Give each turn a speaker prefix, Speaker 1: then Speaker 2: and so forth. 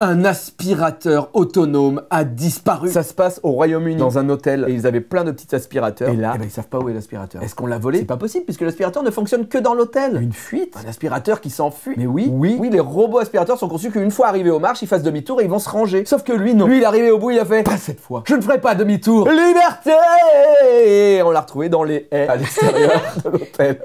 Speaker 1: Un aspirateur autonome a disparu. Ça se passe au Royaume-Uni, dans un hôtel, et ils avaient plein de petits aspirateurs. Et là, eh ben, ils savent pas où est l'aspirateur. Est-ce qu'on l'a volé C'est pas possible, puisque l'aspirateur ne fonctionne que dans l'hôtel. Une fuite Un aspirateur qui s'enfuit. Mais oui, oui, oui, les robots aspirateurs sont conçus qu'une fois arrivés aux marches, ils fassent demi-tour et ils vont se ranger. Sauf que lui, non. Lui, il est arrivé au bout, il a fait Pas cette fois. Je ne ferai pas demi-tour. Liberté Et on l'a retrouvé dans les haies à l'extérieur de l'hôtel.